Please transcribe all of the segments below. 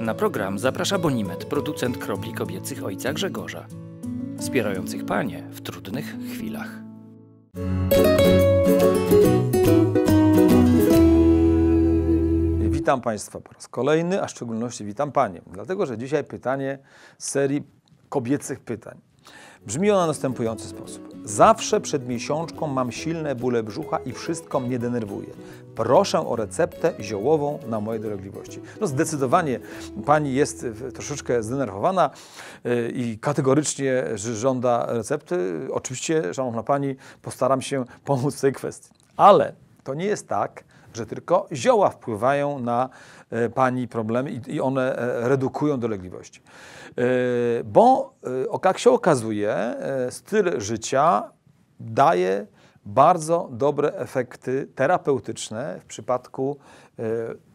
Na program zaprasza Bonimet, producent kropli kobiecych ojca Grzegorza, wspierających panie w trudnych chwilach. Witam Państwa po raz kolejny, a w szczególności witam Panie, dlatego że dzisiaj pytanie z serii kobiecych pytań. Brzmi ona w następujący sposób. Zawsze przed miesiączką mam silne bóle brzucha i wszystko mnie denerwuje. Proszę o receptę ziołową na moje dolegliwości. No zdecydowanie pani jest e, troszeczkę zdenerwowana e, i kategorycznie żąda recepty. Oczywiście, szanowna pani, postaram się pomóc w tej kwestii. Ale to nie jest tak, że tylko zioła wpływają na E, pani problemy i, one e, redukują dolegliwości. E, bo, jak się okazuje, styl życia daje bardzo dobre efekty terapeutyczne w przypadku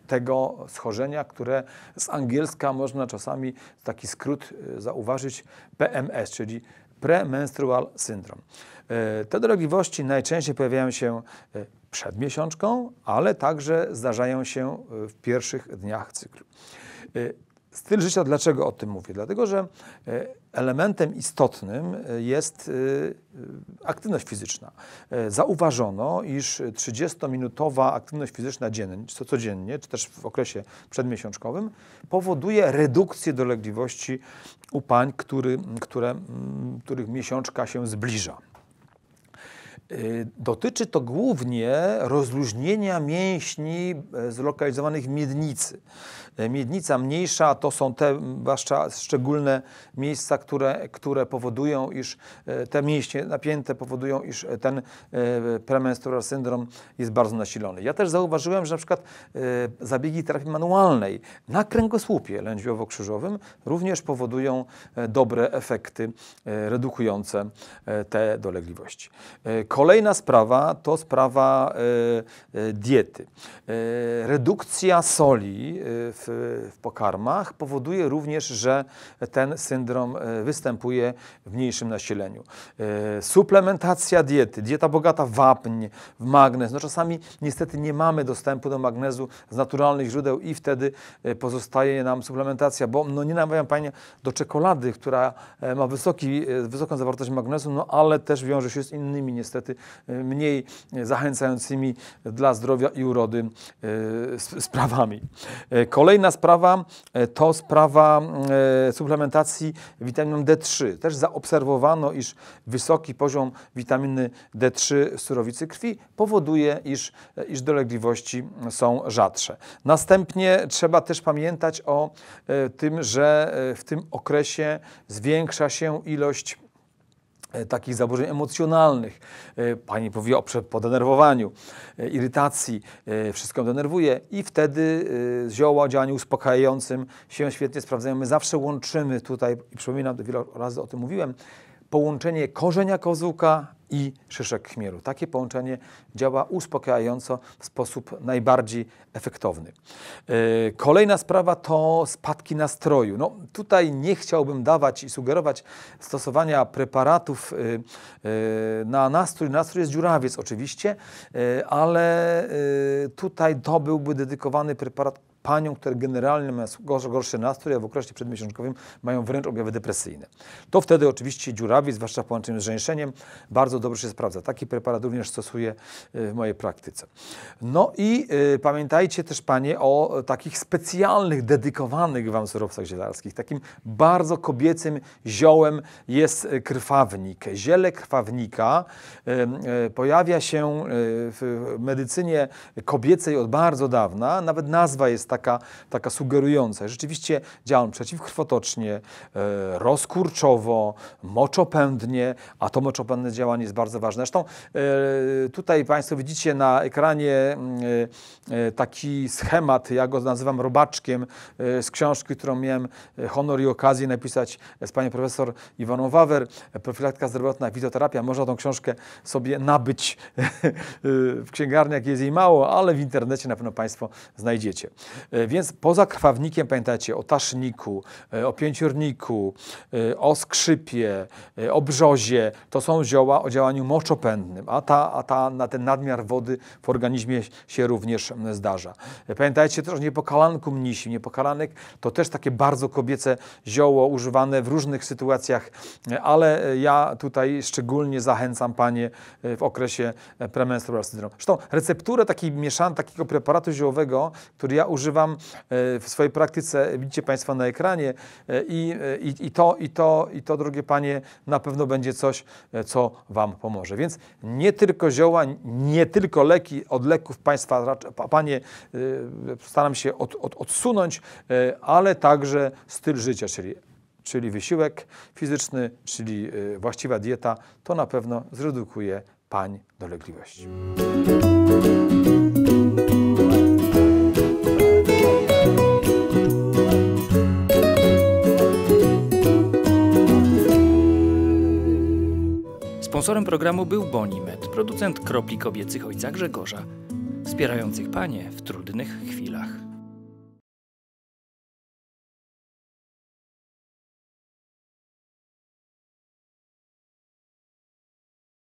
tego schorzenia, które z angielska można czasami taki skrót zauważyć PMS, czyli premenstrual syndrom. E, te dolegliwości najczęściej pojawiają się e, przed miesiączką, ale także zdarzają się e, w pierwszych dniach cyklu. Styl życia, dlaczego o tym mówię? Dlatego, że e, elementem istotnym e, jest e, aktywność fizyczna. Zauważono, iż 30-minutowa aktywność fizyczna dziennie, codziennie, czy też w okresie przedmiesiączkowym, powoduje redukcję dolegliwości u pań, który, które, których miesiączka się zbliża. Y, dotyczy to głównie rozluźnienia mięśni e, zlokalizowanych w miednicy. E, miednica mniejsza to są te zwłaszcza szczególne miejsca, które, które powodują, iż e, te mięśnie napięte powodują, iż ten premenstrual syndrom jest bardzo nasilony. Ja też zauważyłem, że na przykład zabiegi terapii manualnej na kręgosłupie lędźwiowo-krzyżowym również powodują dobre efekty redukujące te dolegliwości Kolejna sprawa to sprawa e, e, diety. E, redukcja soli w, w pokarmach powoduje również, że ten syndrom występuje w mniejszym nasileniu. Suplementacja diety, dieta bogata w wapń, w magnez. No czasami niestety nie mamy dostępu do magnezu z naturalnych źródeł i wtedy pozostaje nam suplementacja, bo no nie namawiam Panie do czekolady, która ma wysoki, wysoką zawartość magnezu, no ale też wiąże się z innymi niestety niestety e, mniej zachęcającymi dla zdrowia i urody e, sprawami. E, kolejna sprawa to sprawa suplementacji witaminą D3. Też zaobserwowano, iż wysoki poziom witaminy D3 w surowicy krwi powoduje, iż, iż dolegliwości są rzadsze. Następnie trzeba też pamiętać o tym, że w tym okresie zwiększa się ilość E, takich zaburzeń emocjonalnych. E, pani mówi o podenerwowaniu, e, irytacji, wszystko denerwuje i wtedy zioła o działaniu uspokajającym się świetnie sprawdzają. My zawsze łączymy tutaj, i przypominam, wiele razy o tym mówiłem, połączenie korzenia kozuka i szyszek chmielu. Takie połączenie działa uspokajająco w sposób najbardziej efektowny. E, kolejna sprawa to spadki nastroju. No, tutaj nie chciałbym dawać i sugerować stosowania preparatów e, e, na nastrój. Nastrój jest dziurawiec oczywiście, ale tutaj to byłby dedykowany preparat panią, które generalnie mają gorszy nastrój, a w okresie przedmiesiączkowym mają wręcz objawy depresyjne. To wtedy oczywiście dziurawi, zwłaszcza w połączeniu z żeńszeniem, bardzo dobrze się sprawdza. Taki preparat również stosuję y, w mojej praktyce. No i y, pamiętajcie też Panie o takich specjalnych, dedykowanych Wam surowcach zielarskich. Takim bardzo kobiecym ziołem jest y, krwawnik. Ziele krwawnika y, y, pojawia się y, w medycynie kobiecej od bardzo dawna. Nawet nazwa jest taka, taka sugerująca. Rzeczywiście działam przeciwkrwotocznie, e, rozkurczowo, moczopędnie, a to moczopędne działanie jest bardzo ważne. Zresztą e, tutaj Państwo widzicie na ekranie mm, e, taki schemat, ja go nazywam robaczkiem z książki, którą miałem honor i okazję napisać z panią profesor Iwaną Wawer, profilaktyka zdrowotna, wizoterapia. Można tą książkę sobie nabyć w księgarniach, jest jej mało, ale w internecie na pewno Państwo znajdziecie. E, więc poza krwawnikiem pamiętajcie o taszniku, e, o pięciorniku, e, o skrzypie, o brzozie. To są zioła o działaniu moczopędnym, a, ta, a ta, na ten nadmiar wody w organizmie się również zdarza. Pamiętajcie też o niepokalanku mnisi. Niepokalanek to też takie bardzo kobiece zioło używane w różnych sytuacjach, ale ja tutaj szczególnie zachęcam Panie w okresie premenstrualnym. Zresztą recepturę takiej mieszan, takiego preparatu ziołowego, który ja używam używam e, w swojej praktyce, widzicie Państwo na ekranie e, i, e, i, i to, i to, i to, drogie Panie, na pewno będzie coś, co Wam pomoże. Więc nie tylko zioła, nie tylko leki, od leków Państwa, Panie, staram się od, od, odsunąć, ale także styl życia, czyli czyli wysiłek fizyczny, czyli właściwa dieta, to na pewno zredukuje pań dolegliwość. Sponsorem programu był Bonimet, producent kropli kobiecych ojca Grzegorza, wspierających panie w trudnych chwilach.